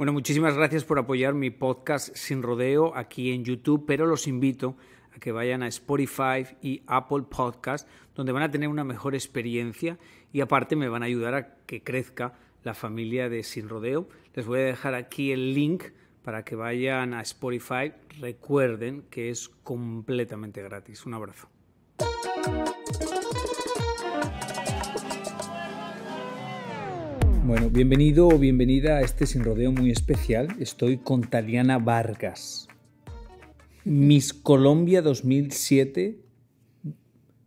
Bueno, muchísimas gracias por apoyar mi podcast Sin Rodeo aquí en YouTube, pero los invito a que vayan a Spotify y Apple Podcast, donde van a tener una mejor experiencia y aparte me van a ayudar a que crezca la familia de Sin Rodeo. Les voy a dejar aquí el link para que vayan a Spotify. Recuerden que es completamente gratis. Un abrazo. Bueno, bienvenido o bienvenida a este sin rodeo muy especial. Estoy con Taliana Vargas. Miss Colombia 2007,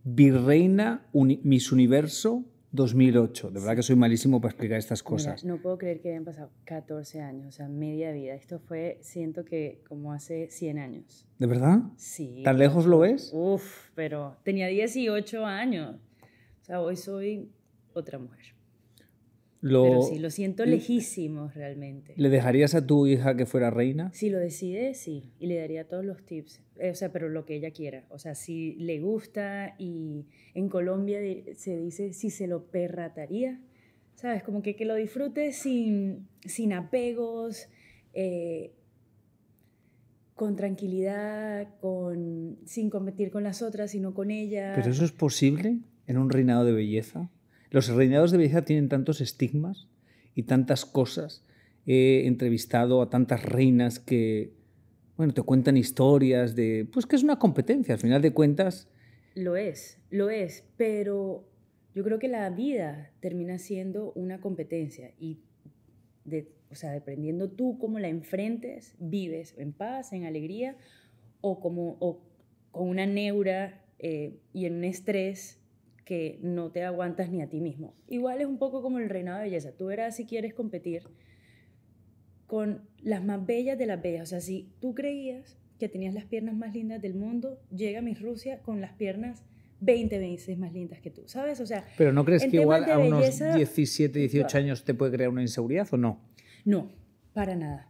Virreina Miss Universo 2008. De verdad que soy malísimo para explicar estas cosas. no puedo creer que hayan pasado 14 años, o sea, media vida. Esto fue, siento que como hace 100 años. ¿De verdad? Sí. ¿Tan lejos lo ves? Uf, pero tenía 18 años. O sea, hoy soy otra mujer. Lo, Pero sí, lo siento lejísimos realmente. ¿Le dejarías a tu hija que fuera reina? Si lo decide, sí. Y le daría todos los tips. Eh, o sea, pero lo que ella quiera. O sea, si le gusta y en Colombia se dice si se lo perrataría. ¿Sabes? Como que, lo disfrute sin, apegos, eh, con tranquilidad, con, sin competir con las otras, sino con ella. ¿Pero eso es posible en un reinado de belleza? Los reinados de belleza tienen tantos estigmas y tantas cosas. He entrevistado a tantas reinas que, bueno, te cuentan historias de, pues que es una competencia, al final de cuentas. Lo es, lo es, pero yo creo que la vida termina siendo una competencia y, o sea, dependiendo tú cómo la enfrentes, vives en paz, en alegría o, como, con una neura eh, y en un estrés que no te aguantas ni a ti mismo. Igual es un poco como el reinado de belleza. Tú verás si quieres competir con las más bellas de las bellas. O sea, si tú creías que tenías las piernas más lindas del mundo, llega Miss Rusia con las piernas 20 veces más lindas que tú, ¿sabes? O sea, pero ¿no crees que igual a unos 17, 18 años te puede crear una inseguridad o no? No, para nada.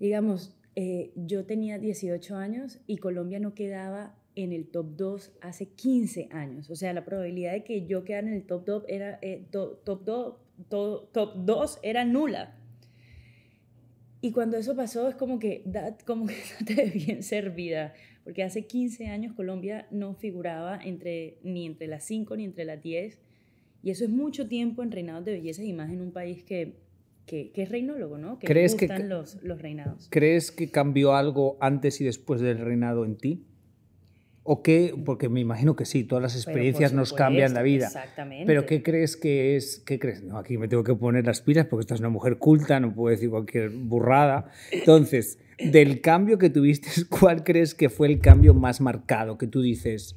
Digamos, eh, yo tenía 18 años y Colombia no quedaba en el top 2 hace 15 años. O sea, la probabilidad de que yo quedara en el top 2 era, eh, top, top era nula. Y cuando eso pasó es como que, that, como que te bien servida, porque hace 15 años Colombia no figuraba entre, ni entre las 5 ni entre las 10, y eso es mucho tiempo en reinados de bellezas y más en un país que, es reinólogo, ¿no? Que ¿Crees gustan que, los reinados. ¿Crees que cambió algo antes y después del reinado en ti? ¿O qué? Porque me imagino que sí, todas las experiencias nos cambian la vida. Exactamente. Pero ¿qué crees que es? ¿Qué crees? No, aquí me tengo que poner las pilas porque esta es una mujer culta, no puedo decir cualquier burrada. Entonces, del cambio que tuviste, ¿cuál crees que fue el cambio más marcado? Que tú dices,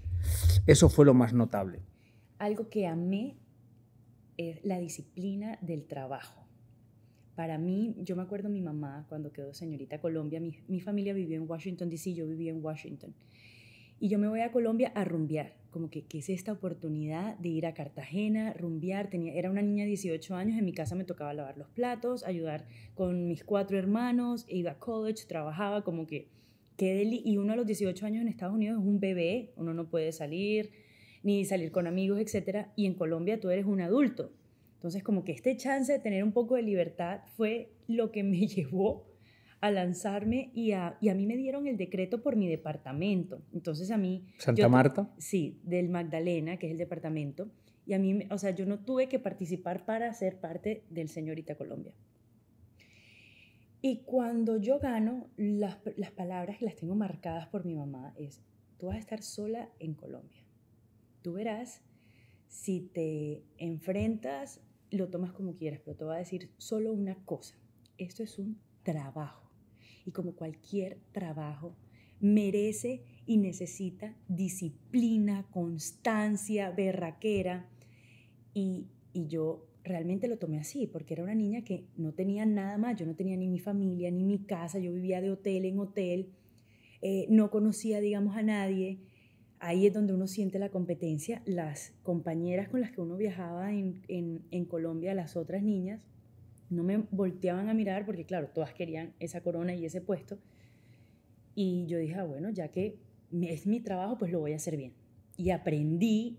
eso fue lo más notable. Algo que amé es eh, la disciplina del trabajo. Para mí, yo me acuerdo mi mamá cuando quedó señorita Colombia, mi, mi familia vivía en Washington, D.C., yo vivía en Washington y yo me voy a Colombia a rumbear, como que, ¿qué es esta oportunidad de ir a Cartagena, rumbear? Tenía, era una niña de 18 años, en mi casa me tocaba lavar los platos, ayudar con mis cuatro hermanos, e iba a college, trabajaba, como que, qué deli y uno a los 18 años en Estados Unidos es un bebé, uno no puede salir, ni salir con amigos, etc. Y en Colombia tú eres un adulto. Entonces, como que este chance de tener un poco de libertad fue lo que me llevó a lanzarme y a, mí me dieron el decreto por mi departamento. Entonces a mí... ¿Santa Marta? Sí, del Magdalena, que es el departamento. Y a mí, o sea, yo no tuve que participar para ser parte del Señorita Colombia. Y cuando yo gano, las, las palabras que las tengo marcadas por mi mamá es, tú vas a estar sola en Colombia. Tú verás si te enfrentas, lo tomas como quieras, pero te voy a decir solo una cosa. Esto es un trabajo y como cualquier trabajo, merece y necesita disciplina, constancia, berraquera. Y, yo realmente lo tomé así, porque era una niña que no tenía nada más, yo no tenía ni mi familia, ni mi casa, yo vivía de hotel en hotel, eh, no conocía, digamos, a nadie. Ahí es donde uno siente la competencia. Las compañeras con las que uno viajaba en, en Colombia, las otras niñas, no me volteaban a mirar porque, claro, todas querían esa corona y ese puesto. Y yo dije, ah, bueno, ya que es mi trabajo, pues lo voy a hacer bien. Y aprendí,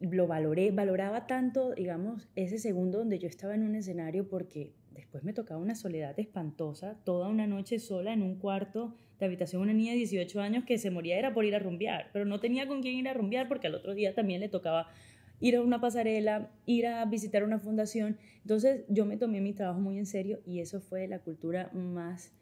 lo valoré, valoraba tanto, digamos, ese segundo donde yo estaba en un escenario porque después me tocaba una soledad espantosa, toda una noche sola en un cuarto de habitación, una niña de 18 años que se moría era por ir a rumbear, pero no tenía con quién ir a rumbear porque al otro día también le tocaba ir a una pasarela, ir a visitar una fundación. Entonces yo me tomé mi trabajo muy en serio y eso fue la cultura más,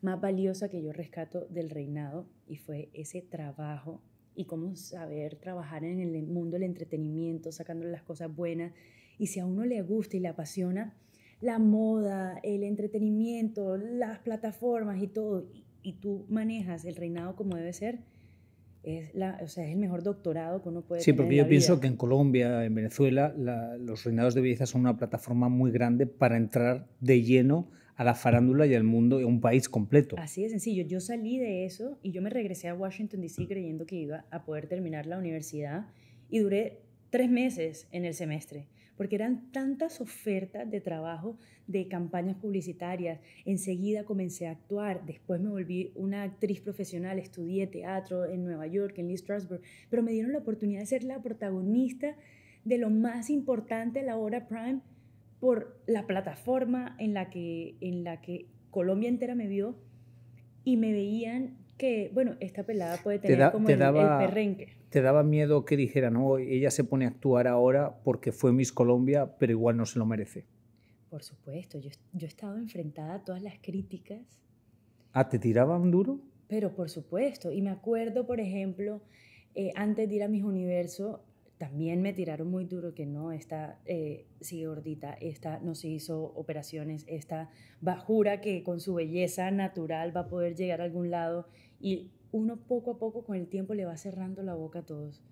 más valiosa que yo rescato del reinado y fue ese trabajo y cómo saber trabajar en el mundo del entretenimiento, sacándole las cosas buenas. Y si a uno le gusta y le apasiona la moda, el entretenimiento, las plataformas y todo, y tú manejas el reinado como debe ser, es, la, o sea, es el mejor doctorado que uno puede sí, tener. Sí, porque yo pienso que en Colombia, en Venezuela, los reinados de belleza son una plataforma muy grande para entrar de lleno a la farándula y al mundo, a un país completo. Así de sencillo. Yo salí de eso y yo me regresé a Washington, D.C. Mm. creyendo que iba a poder terminar la universidad y duré tres meses en el semestre porque eran tantas ofertas de trabajo, de campañas publicitarias. Enseguida comencé a actuar, después me volví una actriz profesional, estudié teatro en Nueva York, en Lee Strasberg, pero me dieron la oportunidad de ser la protagonista de lo más importante a la hora prime por la plataforma en la que, en la que Colombia entera me vio y me veían que, bueno, esta pelada puede tener te como te el, daba, perrenque. Te daba miedo que dijera, no, ella se pone a actuar ahora porque fue Miss Colombia, pero igual no se lo merece. Por supuesto, yo, yo estado enfrentada a todas las críticas. ¿Ah, te tiraban duro? Pero por supuesto, y me acuerdo, por ejemplo, eh, antes de ir a Miss Universo, también me tiraron muy duro que no, esta eh, sigue gordita, esta no se hizo operaciones, esta bajura que con su belleza natural va a poder llegar a algún lado y uno poco a poco con el tiempo le va cerrando la boca a todos,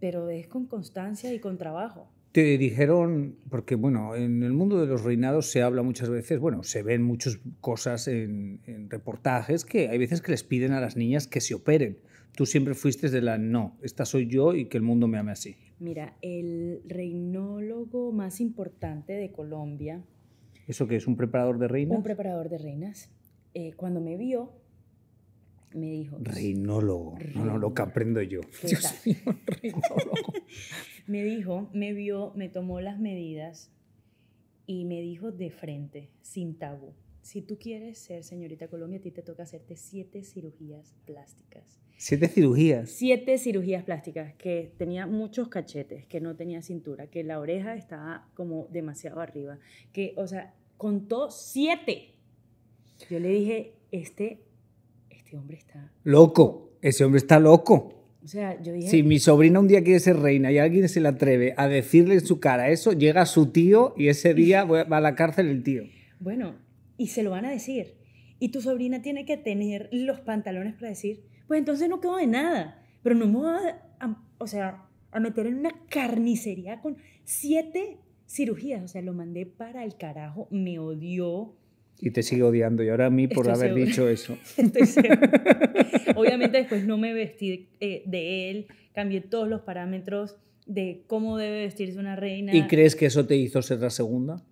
pero es con constancia y con trabajo. Te dijeron, porque bueno, en el mundo de los reinados se habla muchas veces, bueno, se ven muchas cosas en, reportajes que hay veces que les piden a las niñas que se operen. Tú siempre fuiste de la no, esta soy yo y que el mundo me ame así. Mira, el reinólogo más importante de Colombia. ¿Eso que es? ¿Un preparador de reinas? Un preparador de reinas. Eh, cuando me vio, me dijo. Pues, rinólogo. No, no, lo que aprendo yo. Dios mío, me dijo, me vio, me tomó las medidas y me dijo de frente, sin tabú. Si tú quieres ser señorita Colombia, a ti te toca hacerte siete cirugías plásticas. ¿Siete cirugías? Siete cirugías plásticas, que tenía muchos cachetes, que no tenía cintura, que la oreja estaba como demasiado arriba, que, o sea, contó siete. Yo le dije, este este hombre está... Loco, ese hombre está loco. O sea, yo dije... Si mi sobrina un día quiere ser reina y alguien se le atreve a decirle en su cara eso, llega su tío y ese día va a la cárcel el tío. Bueno, y se lo van a decir. Y tu sobrina tiene que tener los pantalones para decir, pues entonces no quedó de nada, pero no me voy o sea, a meter en una carnicería con siete cirugías. O sea, lo mandé para el carajo, me odió, y te sigue odiando. Y ahora a mí por haber dicho eso. Obviamente después no me vestí eh, de él, cambié todos los parámetros de cómo debe vestirse una reina. ¿Y crees que eso te hizo ser la segunda?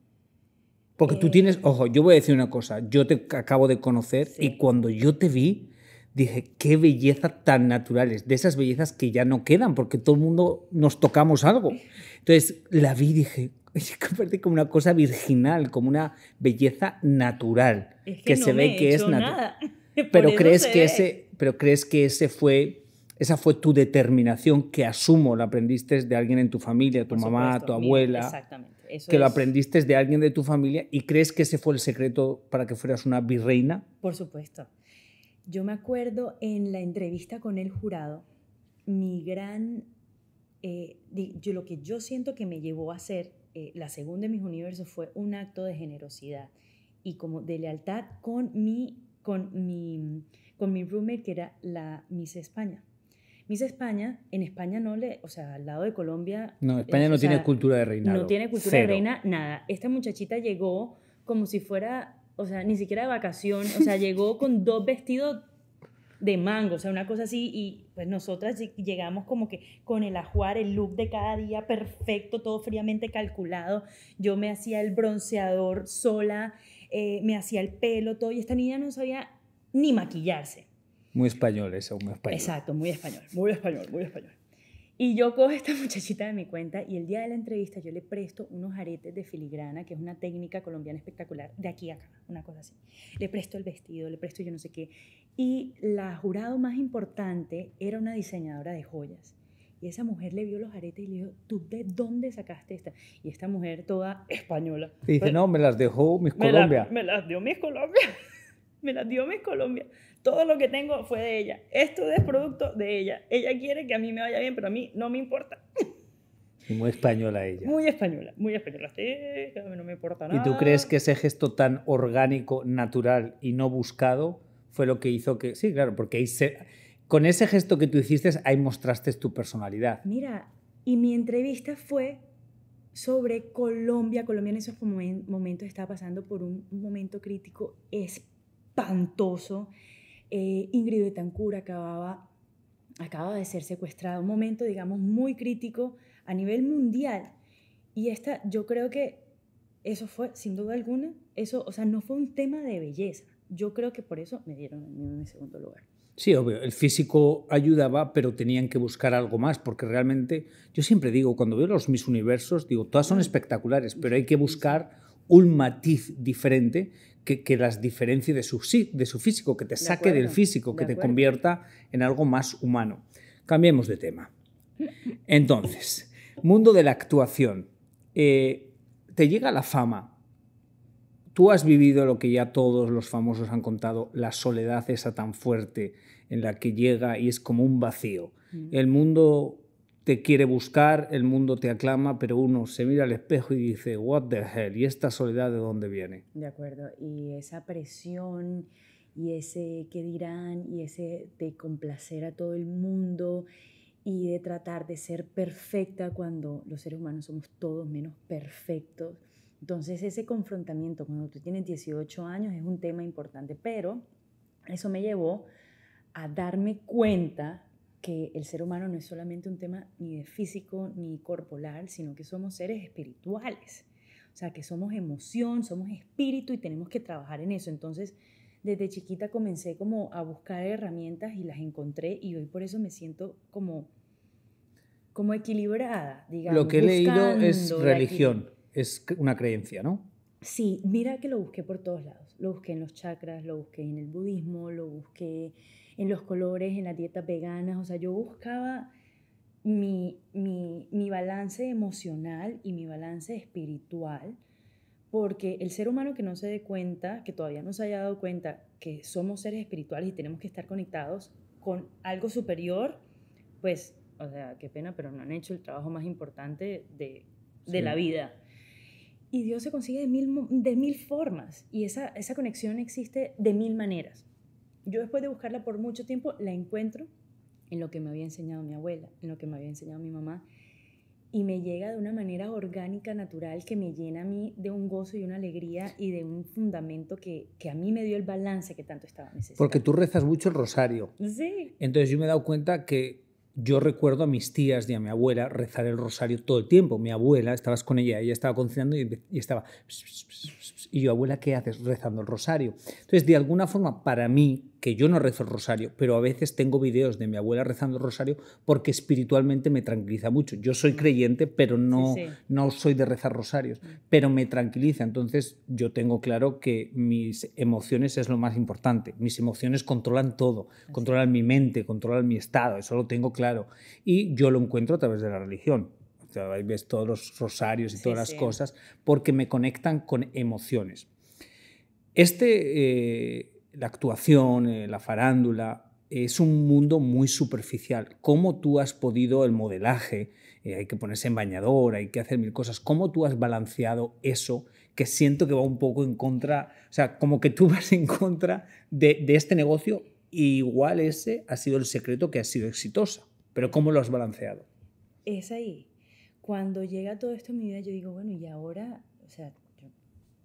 Porque tú eh. tienes, ojo, yo voy a decir una cosa, yo te acabo de conocer y cuando yo te vi, dije, qué belleza tan naturales, de esas bellezas que ya no quedan porque todo el mundo nos tocamos algo. Entonces la vi y dije, se como una cosa virginal, como una belleza natural, que, se ve que es natural. Pero crees que pero crees que ese fue, esa fue tu determinación que asumo la aprendiste de alguien en tu familia, tu mamá, tu abuela. exactamente. que lo aprendiste de alguien de tu familia y crees que ese fue el secreto para que fueras una virreina. Por supuesto. Yo me acuerdo en la entrevista con el jurado, mi gran, eh, yo, lo que yo siento que me llevó a ser eh, la segunda de mis universos fue un acto de generosidad y como de lealtad con mi, con mi, con mi roommate que era la Miss España. Miss España, en España no le, o sea, al lado de Colombia. No, eh, España no tiene cultura de reina. No tiene cultura de reina, nada. Esta muchachita llegó como si fuera, o sea, ni siquiera de vacación, o sea, llegó con dos vestidos de mango, o sea, una cosa así, y pues nosotras llegamos como que con el ajuar, el look de cada día perfecto, todo fríamente calculado, yo me hacía el bronceador sola, eh, me hacía el pelo, todo, y esta niña no sabía ni maquillarse. Muy español eso, muy español. Exacto, muy español, muy español, muy español. Y yo cojo a esta muchachita de mi cuenta y el día de la entrevista yo le presto unos aretes de filigrana, que es una técnica colombiana espectacular, de aquí a acá, una cosa así. Le presto el vestido, le presto yo no sé qué. Y la jurado más importante era una diseñadora de joyas. Y esa mujer le vio los aretes y le dijo, ¿tú de dónde sacaste esta? Y esta mujer toda española. Y dice, no, me las dejó mis me Colombia. me las dio mis Colombia. me las dio mis Colombia. Todo lo que tengo fue de ella. Esto es producto de ella. Ella quiere que a mí me vaya bien, pero a mí no me importa. Muy española ella. Muy española, muy española. Sí, no me importa nada. ¿Y tú crees que ese gesto tan orgánico, natural y no buscado fue lo que hizo que... Sí, claro, porque con ese gesto que tú hiciste, ahí mostraste tu personalidad. Mira, y mi entrevista fue sobre Colombia. Colombia en esos momentos estaba pasando por un momento crítico espantoso. Eh, Ingrid Betancur acababa, de ser secuestrada, un momento, digamos, muy crítico a nivel mundial. Y esta, yo creo que eso fue, sin duda alguna, eso, o sea, no fue un tema de belleza, yo creo que por eso me dieron en segundo lugar. Sí, obvio, el físico ayudaba, pero tenían que buscar algo más, porque realmente, yo siempre digo, cuando veo los mis universos, digo, todas son espectaculares, pero hay que buscar un matiz diferente que, que las diferencie de su, de su físico, que te saque del físico, que te convierta en algo más humano. Cambiemos de tema. Entonces, mundo de la actuación. Eh, te llega la fama, Tú has vivido lo que ya todos los famosos han contado, la soledad esa tan fuerte en la que llega y es como un vacío. Mm. El mundo te quiere buscar, el mundo te aclama, pero uno se mira al espejo y dice, what the hell, ¿y esta soledad de dónde viene? De acuerdo, y esa presión y ese qué dirán y ese de complacer a todo el mundo y de tratar de ser perfecta cuando los seres humanos somos todos menos perfectos entonces ese confrontamiento cuando tú tienes 18 años es un tema importante, pero eso me llevó a darme cuenta que el ser humano no es solamente un tema ni de físico ni corporal, sino que somos seres espirituales. O sea, que somos emoción, somos espíritu y tenemos que trabajar en eso. Entonces, desde chiquita comencé como a buscar herramientas y las encontré y hoy por eso me siento como como equilibrada, digamos. Lo que he leído es religión es una creencia, ¿no? Sí, mira que lo busqué por todos lados. Lo busqué en los chakras, lo busqué en el budismo, lo busqué en los colores, en las dietas veganas. O sea, yo buscaba mi, balance emocional y mi balance espiritual, porque el ser humano que no se dé cuenta, que todavía no se haya dado cuenta que somos seres espirituales y tenemos que estar conectados con algo superior, pues, o sea, qué pena, pero no han hecho el trabajo más importante de, la vida y Dios se consigue de mil, de mil formas y esa, esa conexión existe de mil maneras. Yo después de buscarla por mucho tiempo la encuentro en lo que me había enseñado mi abuela, en lo que me había enseñado mi mamá y me llega de una manera orgánica, natural, que me llena a mí de un gozo y una alegría y de un fundamento que, que a mí me dio el balance que tanto estaba necesitando. Porque tú rezas mucho el rosario. Sí. Entonces yo me he dado cuenta que yo recuerdo a mis tías y a mi abuela rezar el rosario todo el tiempo. Mi abuela, estabas con ella, ella estaba cocinando y, y estaba... Y yo, abuela, ¿qué haces rezando el rosario? Entonces, de alguna forma, para mí, que yo no rezo rosario, pero a veces tengo videos de mi abuela rezando el rosario porque espiritualmente me tranquiliza mucho. Yo soy mm. creyente, pero no, no soy de rezar rosarios, mm. pero me tranquiliza. Entonces yo tengo claro que mis emociones es lo más importante. Mis emociones controlan todo, controlan mi mente, controlan mi estado, eso lo tengo claro. Y yo lo encuentro a través de la religión. ahí ves todos los rosarios y todas las cosas, porque me conectan con emociones. Este... Eh, la actuación, eh, la farándula, es un mundo muy superficial. ¿Cómo tú has podido el modelaje? Eh, hay que ponerse en bañador, hay que hacer mil cosas. ¿Cómo tú has balanceado eso que siento que va un poco en contra? O sea, como que tú vas en contra de, este negocio igual ese ha sido el secreto que ha sido exitosa. Pero ¿cómo lo has balanceado? Es ahí. Cuando llega todo esto en mi vida, yo digo, bueno, ¿y ahora? O sea,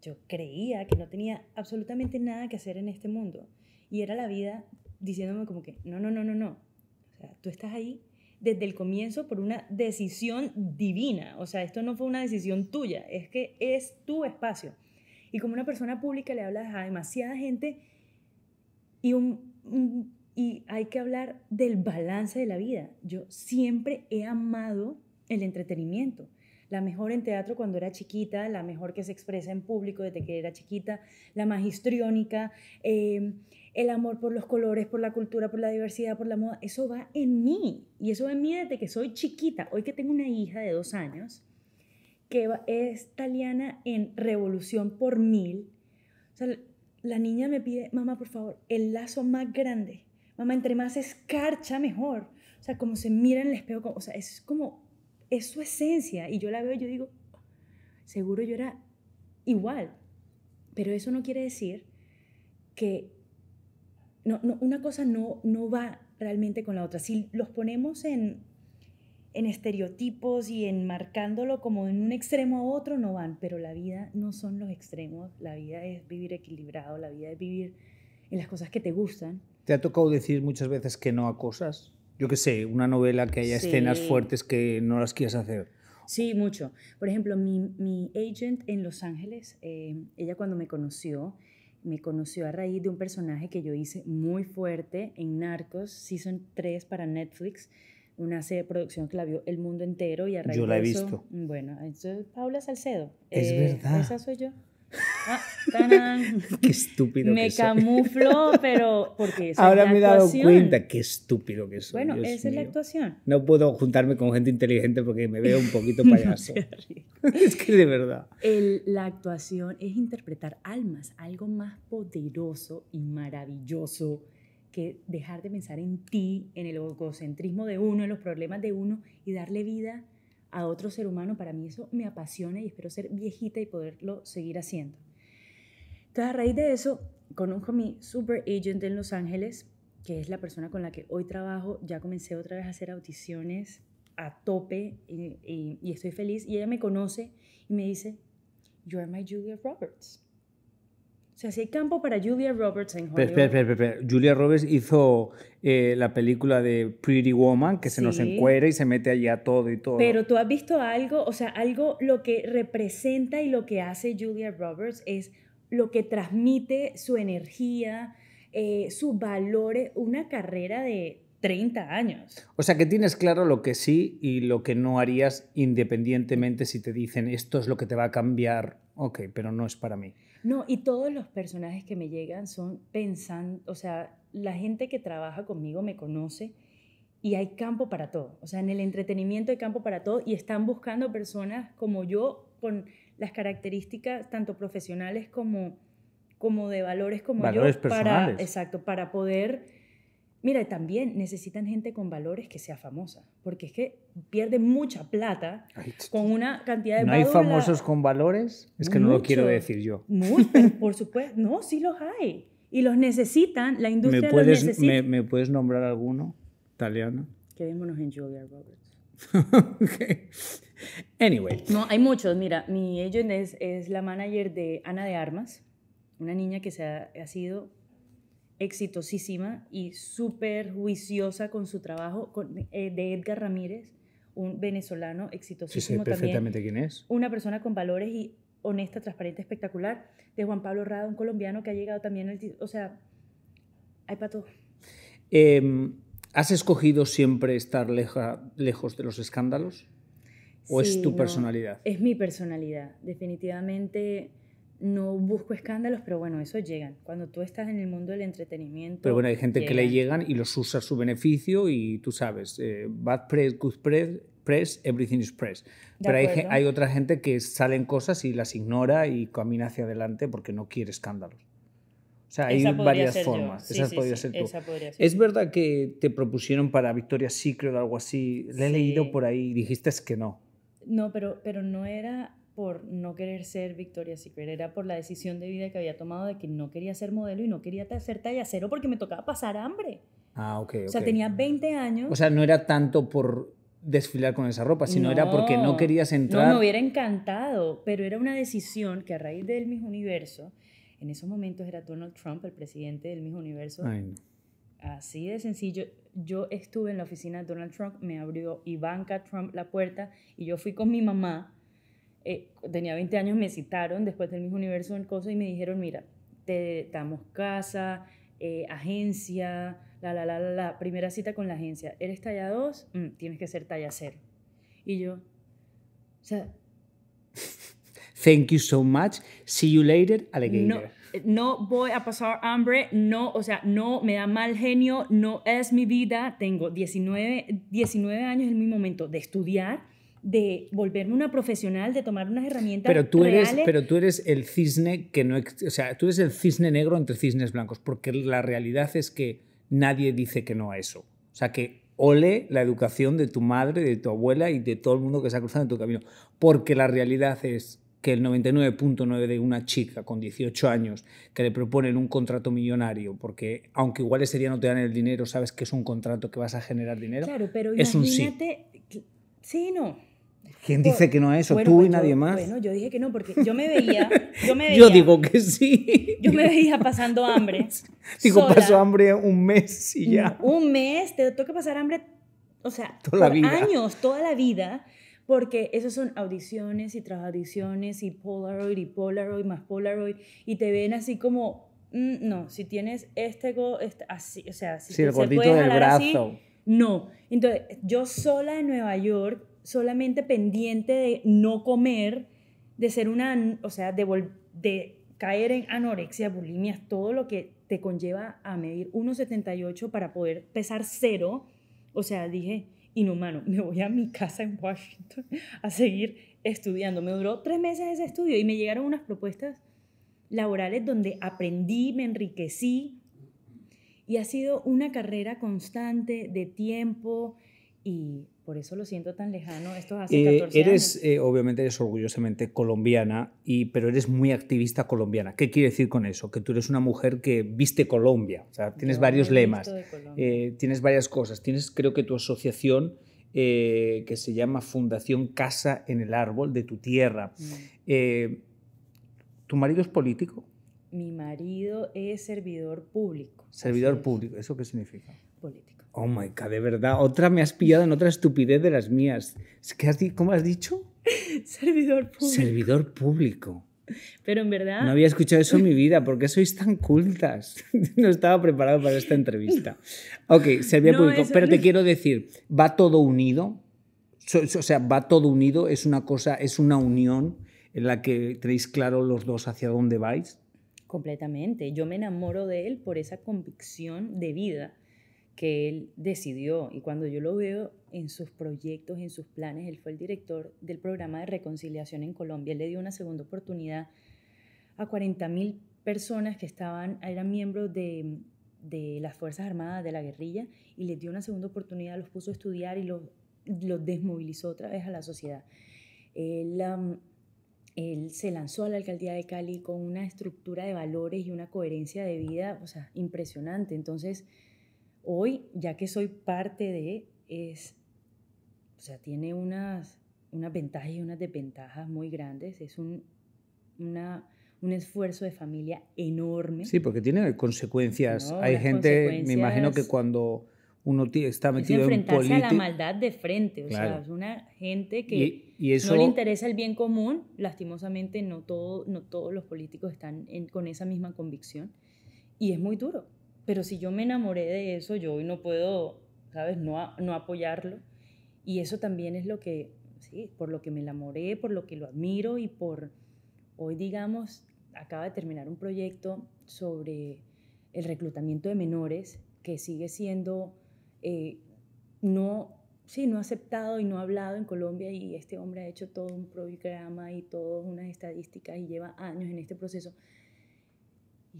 yo creía que no tenía absolutamente nada que hacer en este mundo. Y era la vida diciéndome como que, no, no, no, no, no. tú estás ahí desde el comienzo por una decisión divina. O sea, esto no fue una decisión tuya, es que es tu espacio. Y como una persona pública le hablas a demasiada gente y, y hay que hablar del balance de la vida. Yo siempre he amado el entretenimiento la mejor en teatro cuando era chiquita, la mejor que se expresa en público desde que era chiquita, la más em, el amor por los colores, por la cultura, por la diversidad, por la moda, eso va en mí. Y eso va en mí desde que soy chiquita. Hoy que tengo una hija de dos años, que es taliana en Revolución por Mil. la niña me pide, mamá, por favor, el lazo más grande. Mamá, entre más escarcha, mejor. O sea, como se mira en el espejo, o sea, es como es su esencia. Y yo la veo y yo digo, seguro yo era igual. Pero eso no quiere decir que una cosa no, no va realmente con la otra. Si los ponemos en, en estereotipos y en marcándolo como en un extremo a otro, no van. Pero la vida no son los extremos. La vida es vivir equilibrado, la vida es vivir en las cosas que te gustan. ¿Te ha tocado decir muchas veces que no a cosas? yo qué sé, una novela que haya escenas fuertes que no las quieras hacer. Sí, mucho. Por ejemplo, mi, mi agent en Los Ángeles, eh, ella cuando me conoció, me conoció a raíz de un personaje que yo hice muy fuerte en Narcos, Season 3 para Netflix, una serie de producción que la vio el mundo entero y a raíz Yo la he visto. Bueno, entonces, Paula Salcedo. Es eh, verdad. Esa soy yo. Ah, qué estúpido. Me camuflo, pero porque ahora me he dado cuenta qué estúpido que soy. Bueno, esa es la actuación. No puedo juntarme con gente inteligente porque me veo un poquito payaso. es que de verdad. la actuación es interpretar almas, algo más poderoso y maravilloso que dejar de pensar en ti, en el egocentrismo de uno, en los problemas de uno y darle vida a otro ser humano, para mí eso me apasiona y espero ser viejita y poderlo seguir haciendo. Entonces, a raíz de eso, conozco a mi super agent en Los Ángeles, que es la persona con la que hoy trabajo. Ya comencé otra vez a hacer audiciones a tope y, y estoy feliz. Y ella me conoce y me dice, You are my Julia Roberts. O sea, si hay campo para Julia Roberts en Hollywood. Espera, espera, Julia Roberts hizo eh, la película de Pretty Woman, que se nos encuera y se mete allá todo y todo. Pero tú has visto algo, o sea, algo lo que representa y lo que hace Julia Roberts es lo que transmite su energía, eh, sus valores, una carrera de 30 años. O sea que tienes claro lo que sí y lo que no harías independientemente si te dicen esto es lo que te va a cambiar. Ok, pero no es para mí. No, y todos los personajes que me llegan son pensando, o sea, la gente que trabaja conmigo me conoce y hay campo para todo. O sea, en el entretenimiento hay campo para todo y están buscando personas como yo con las características tanto profesionales como como de valores como yo para exacto, para poder Mira, también necesitan gente con valores que sea famosa, porque es que pierde mucha plata con una cantidad de... ¿No hay famosos con valores? Es que no lo quiero decir yo. Muchos, por supuesto. No, sí los hay. Y los necesitan, la industria ¿Me puedes, los ¿me, puedes nombrar alguno, Taliana? Quedémonos en Julia Roberts. okay. Anyway. No, hay muchos. Mira, mi agent es, la manager de Ana de Armas, una niña que se ha sido exitosísima y súper juiciosa con su trabajo con, eh, de Edgar Ramírez, un venezolano exitosísimo. Sí, sé perfectamente quién es. Una persona con valores y honesta, transparente, espectacular, de Juan Pablo Rada, un colombiano que ha llegado también O sea, hay para todo. Em, ¿Has escogido siempre estar lejos de los escándalos? ¿O es tu personalidad? Es mi personalidad, definitivamente no busco escándalos, pero bueno, eso llegan. Cuando tú estás en el mundo del entretenimiento. Pero bueno, hay gente que le llegan y los usa a su beneficio y tú sabes, eh, bad press, good press, press, everything is press. pero hay, hay, otra gente que salen cosas y las ignora y camina hacia adelante porque no quiere escándalos. O sea, hay varias formas. Esa podría ser tú. ¿Es verdad que te propusieron para Victoria Secret o algo así? Le he leído por ahí y dijiste que no. No, pero, pero no era por no querer ser Victoria Secret, era por la decisión de vida que había tomado de que no quería ser modelo y no quería hacer talla cero porque me tocaba pasar hambre. Ah, ok. O sea, tenía 20 años. O sea, no era tanto por desfilar con esa ropa, sino era porque no querías entrar. No, me hubiera encantado, pero era una decisión que a raíz del mismo universo, en esos momentos era Donald Trump el presidente del mismo universo. Así de sencillo. Yo estuve en la oficina de Donald Trump, me abrió Ivanka Trump la puerta y yo fui con mi mamá eh, tenía 20 años, me citaron después del mismo universo en cosas y me dijeron, mira, te damos casa, eh, agencia, la, la, la, la, primera cita con la agencia, ¿eres talla 2? Mm, tienes que ser talla 0. Y yo, o sea... Thank you so much. See you later, No, eh, no voy a pasar hambre, no, o sea, no me da mal genio, no es mi vida. Tengo 19, 19 años en mi momento de estudiar, de volverme una profesional, de tomar unas herramientas. Pero tú eres, pero tú eres el cisne que no, o sea, tú eres el cisne negro entre cisnes blancos, porque la realidad es que nadie dice que no a eso. O sea que ole la educación de tu madre, de tu abuela y de todo el mundo que se ha cruzado en tu camino, porque la realidad es que el 99.9 de una chica con 18 años que le proponen un contrato millonario, porque aunque igual ese día no te dan el dinero, sabes que es un contrato que vas a generar dinero. Claro, pero es un sí. sí, no, ¿Quién dice que no es eso? ¿Tú y pues nadie más? Bueno, yo dije que no, porque yo me veía. Yo, digo que sí. Yo me veía pasando hambre. digo, paso hambre un mes y ya. Mm, un mes, te toca pasar hambre, o sea, años, toda la vida, porque esas son audiciones y tras audiciones y Polaroid y Polaroid más Polaroid, y te ven así como, mm, no, si tienes este, este, así, o sea, si el se gordito del brazo. no. Entonces, yo sola en Nueva York solamente pendiente de no comer, de ser una, o sea, de, caer en anorexia, bulimia, todo lo que te conlleva a medir 1,78 para poder pesar cero. O sea, dije, inhumano, me voy a mi casa en Washington a seguir estudiando. Me duró tres meses ese estudio y me llegaron unas propuestas laborales donde aprendí, me enriquecí y ha sido una carrera constante de tiempo y por eso lo siento tan lejano, esto hace 14 eh, eres, eh, obviamente eres orgullosamente colombiana, pero eres muy activista colombiana. ¿Qué quiere decir con eso? Que tú eres una mujer que viste Colombia, o sea, tienes varios lemas, eh, tienes varias cosas. Tienes, creo que tu asociación eh, que se llama Fundación Casa en el Árbol de tu Tierra. Mm. ¿Tu marido es político? Mi marido es servidor público. Servidor público, ¿eso qué significa? Político. Oh my god, de verdad. Otra me has pillado en otra estupidez de las mías. que has ¿Cómo has dicho? Servidor público. Servidor público. Pero en verdad. No había escuchado eso en mi vida. ¿Por qué sois tan cultas? No estaba preparado para esta entrevista. Ok, servidor público. Pero te quiero decir, va todo unido. O sea, va todo unido. Es una cosa, es una unión en la que tenéis claro los dos hacia dónde vais. Completamente. Yo me enamoro de él por esa convicción de vida que él decidió. Y cuando yo lo veo en sus proyectos, en sus planes, él fue el director del programa de reconciliación en Colombia. Él le dio una segunda oportunidad a 40.000 personas que estaban, eran miembros de, de, las Fuerzas Armadas, de la guerrilla, y les dio una segunda oportunidad, los puso a estudiar y los, los desmovilizó otra vez a la sociedad. Él, se lanzó a la alcaldía de Cali con una estructura de valores y una coherencia de vida, o sea, impresionante. Entonces, hoy, ya que soy parte de, es, o sea, tiene unas, unas ventajas y unas desventajas muy grandes. Es un, esfuerzo de familia enorme. Sí, porque tiene consecuencias. Hay gente, me imagino que cuando uno está metido es enfrentarse en a la maldad de frente, o sea, es una gente que no le interesa el bien común, lastimosamente no, todo, no todos los políticos están con esa misma convicción, y es muy duro, pero si yo me enamoré de eso, yo hoy no puedo, ¿sabes?, no, no apoyarlo. Y eso también es lo que, sí, por lo que me enamoré, por lo que lo admiro y por, hoy digamos, acaba de terminar un proyecto sobre el reclutamiento de menores que sigue siendo eh, no, sí, no aceptado y no hablado en Colombia y este hombre ha hecho todo un programa y todas unas estadísticas y lleva años en este proceso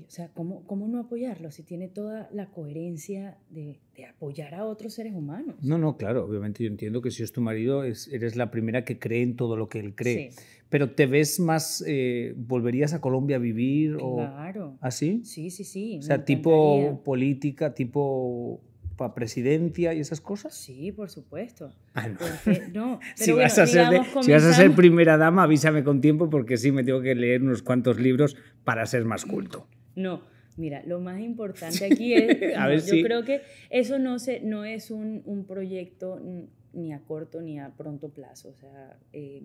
o sea, ¿cómo, ¿cómo no apoyarlo si tiene toda la coherencia de, apoyar a otros seres humanos? No, no, claro, obviamente yo entiendo que si es tu marido, eres la primera que cree en todo lo que él cree. Pero te ves más, eh, ¿volverías a Colombia a vivir? Claro. O, ¿Así? Sí, sí, sí. O sea, tipo política, tipo para presidencia y esas cosas? Sí, por supuesto. Ah, no. si, vas a ser si, vas a ser primera dama, avísame con tiempo porque sí me tengo que leer unos cuantos libros para ser más culto. No, mira, lo más importante aquí es, a ver, yo creo que eso no, no es un, proyecto ni a corto ni a pronto plazo, o sea, eh,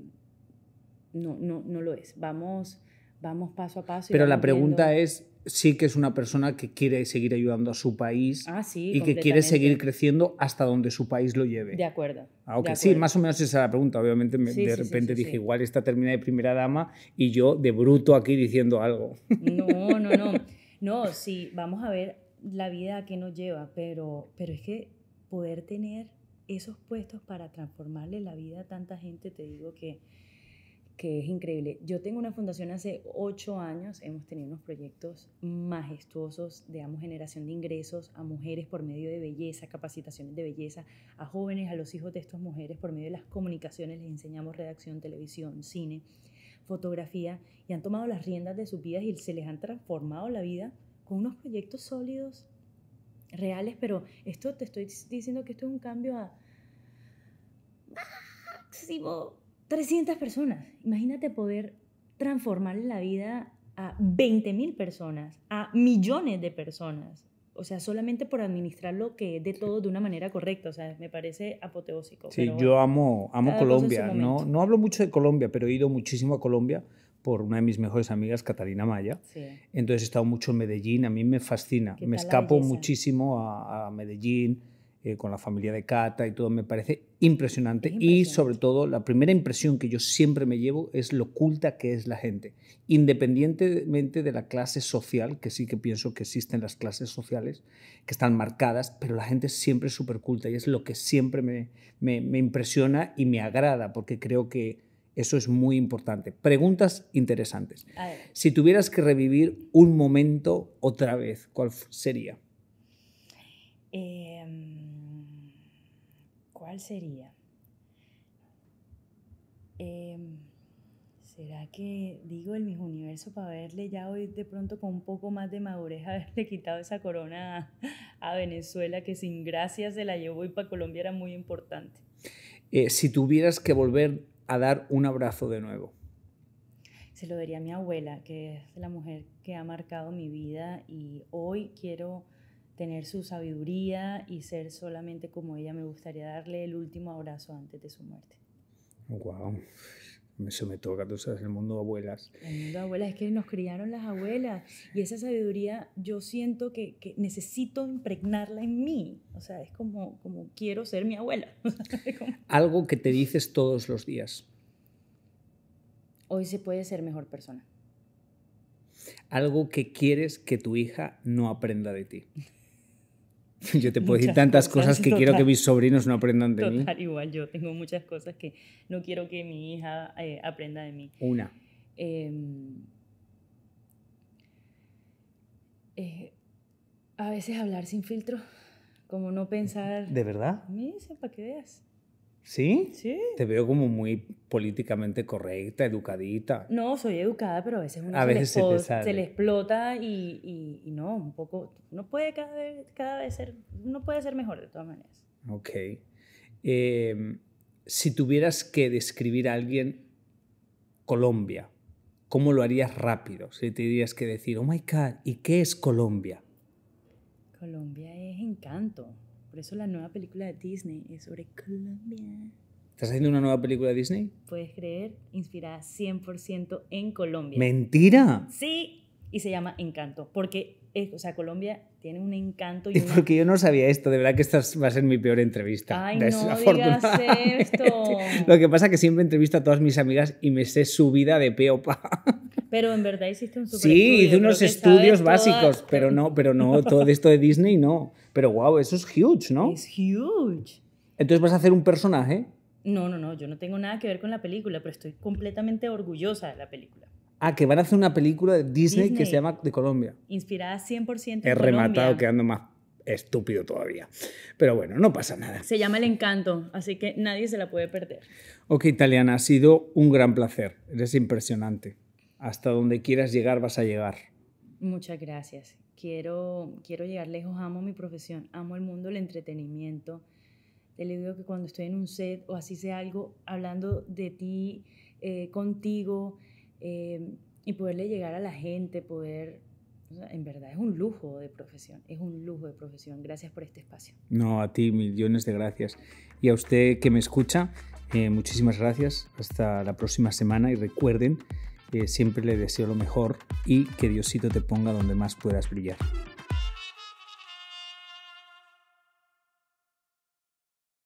no, no, no lo es. Vamos, vamos paso a paso. Pero la pregunta es, sí que es una persona que quiere seguir ayudando a su país ah, y que quiere seguir creciendo hasta donde su país lo lleve. De acuerdo. Ah, Sí, más o menos esa es la pregunta. Obviamente de repente dije, igual esta termina de primera dama y yo de bruto aquí diciendo algo. No, no, no. No, sí, vamos a ver la vida que nos lleva, pero, pero es que poder tener esos puestos para transformarle la vida a tanta gente, te digo que que es increíble. Yo tengo una fundación hace ocho años, hemos tenido unos proyectos majestuosos de generación de ingresos a mujeres por medio de belleza, capacitaciones de belleza, a jóvenes, a los hijos de estas mujeres, por medio de las comunicaciones les enseñamos redacción, televisión, cine, fotografía, y han tomado las riendas de sus vidas y se les han transformado la vida con unos proyectos sólidos, reales, pero esto te estoy diciendo que esto es un cambio a máximo 300 personas. Imagínate poder transformar la vida a 20.000 personas, a millones de personas. O sea, solamente por administrar lo que de todo de una manera correcta. O sea, me parece apoteósico. Sí, yo amo, amo Colombia. No, no hablo mucho de Colombia, pero he ido muchísimo a Colombia por una de mis mejores amigas, Catalina Maya. Entonces he estado mucho en Medellín, a mí me fascina. Me escapo muchísimo a Medellín, eh, con la familia de Cata y todo, me parece impresionante. Y sobre todo, la primera impresión que yo siempre me llevo es lo culta que es la gente, independientemente de la clase social, que sí que pienso que existen las clases sociales, que están marcadas, pero la gente siempre es súper culta y es lo que siempre me, me impresiona y me agrada, porque creo que eso es muy importante. Preguntas interesantes. Si tuvieras que revivir un momento otra vez, ¿cuál sería? Eh sería? Em, ¿Será que digo el mismo Universo para verle ya hoy de pronto con un poco más de madurez haberle quitado esa corona a, Venezuela que sin gracias se la llevó y para Colombia era muy importante? Eh, si tuvieras que volver a dar un abrazo de nuevo. Se lo daría a mi abuela, que es la mujer que ha marcado mi vida y hoy quiero tener su sabiduría y ser solamente como ella, me gustaría darle el último abrazo antes de su muerte. Wow. Eso me toca, tú sabes, el mundo de abuelas. El mundo de abuelas, es que nos criaron las abuelas y esa sabiduría yo siento que, que necesito impregnarla en mí. O sea, es como, como quiero ser mi abuela. Algo que te dices todos los días. Hoy se puede ser mejor persona. Algo que quieres que tu hija no aprenda de ti. Yo te puedo decir tantas cosas, que quiero que mis sobrinos no aprendan de mí. igual yo tengo muchas cosas que no quiero que mi hija eh, aprenda de mí. Una. Em, eh, a veces hablar sin filtro, como no pensar. ¿De verdad? Mí, para que veas. ¿Sí? Sí. Te veo como muy políticamente correcta, educadita. No, soy educada, pero a veces uno se, le explota y, y, no, un poco, no puede cada vez, ser, puede ser mejor de todas maneras. Ok. Em, si tuvieras que describir a alguien Colombia, ¿cómo lo harías rápido? Si te dirías que decir, oh my God, ¿y qué es Colombia? Colombia es encanto por eso la nueva película de Disney es sobre Colombia. ¿Estás haciendo una nueva película de Disney? Puedes creer, inspirada 100% en Colombia. ¡Mentira! Sí, y se llama Encanto, porque eh, o sea, Colombia tiene un encanto. Y, porque yo no sabía esto, de verdad que esta va a ser mi peor entrevista. Ay, no digas esto. Lo que pasa es que siempre entrevisto a todas mis amigas y me sé su vida de peopa pero en verdad hiciste un super Sí, hice unos estudios básicos, pero no, pero no, todo esto de Disney no. Pero wow, eso es huge, ¿no? Es huge. Entonces vas a hacer un personaje. No, no, no, yo no tengo nada que ver con la película, pero estoy completamente orgullosa de la película. Ah, que van a hacer una película de Disney, que se llama De Colombia. Inspirada 100% en He rematado quedando más estúpido todavía. Pero bueno, no pasa nada. Se llama El Encanto, así que nadie se la puede perder. Ok, Italiana, ha sido un gran placer. Eres impresionante hasta donde quieras llegar vas a llegar. Muchas gracias. Quiero, quiero llegar lejos, amo mi profesión, amo el mundo el entretenimiento. Te le digo que cuando estoy en un set o así sea algo, hablando de ti, eh, contigo, em, y poderle llegar a la gente, poder en verdad es un lujo de profesión, es un lujo de profesión. Gracias por este espacio. No, a ti millones de gracias. Y a usted que me escucha, eh, muchísimas gracias. Hasta la próxima semana y recuerden siempre le deseo lo mejor y que Diosito te ponga donde más puedas brillar.